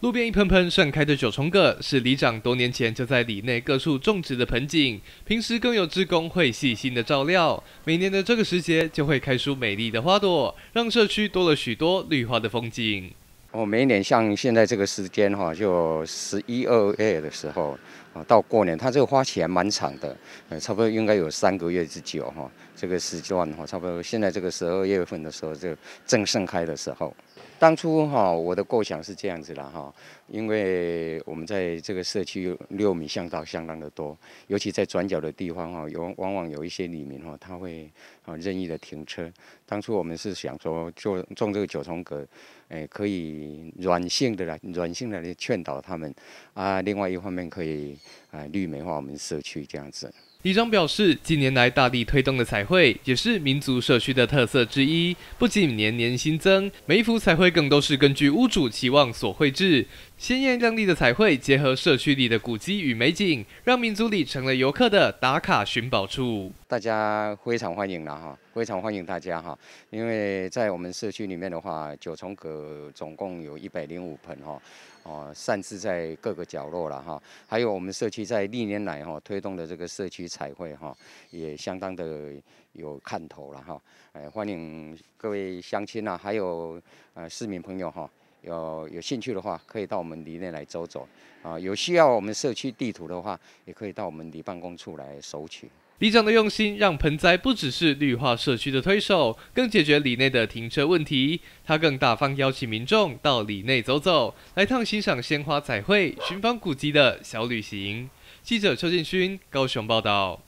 路边一盆盆盛开的九重葛，是里长多年前就在里内各处种植的盆景。平时更有志工会细心的照料，每年的这个时节就会开出美丽的花朵，让社区多了许多绿化的风景。哦，每一年像现在这个时间哈，就十一二月的时候，啊，到过年，它这个花期还蛮长的，呃，差不多应该有三个月之久哈。这个时段哈，差不多现在这个十二月份的时候，就正盛开的时候。当初哈，我的构想是这样子的哈，因为我们在这个社区六米巷道相当的多，尤其在转角的地方哈，有往往有一些里面哈，他会啊任意的停车。当初我们是想说，就种这个九重阁，哎，可以。软性的来软性的来劝导他们啊。另外一方面可以啊，绿美化我们社区这样子。李彰表示，近年来大力推动的彩绘也是民族社区的特色之一，不仅年年新增，每一幅彩绘更多是根据屋主期望所绘制。鲜艳亮丽的彩绘结合社区里的古迹与美景，让民族里成了游客的打卡寻宝处。大家非常欢迎啦哈，非常欢迎大家哈，因为在我们社区里面的话，九重阁总共有一百零五盆哈，哦，散置在各个角落了哈。还有我们社区在历年来哈推动的这个社区彩绘哈，也相当的有看头了哈。哎，欢迎各位乡亲呐，还有呃市民朋友哈。有有兴趣的话，可以到我们里内来走走啊！有需要我们社区地图的话，也可以到我们里办公处来收取。李长的用心，让盆栽不只是绿化社区的推手，更解决里内的停车问题。他更大方邀请民众到里内走走，来趟欣赏鲜花彩绘、寻访古迹的小旅行。记者邱建勋，高雄报道。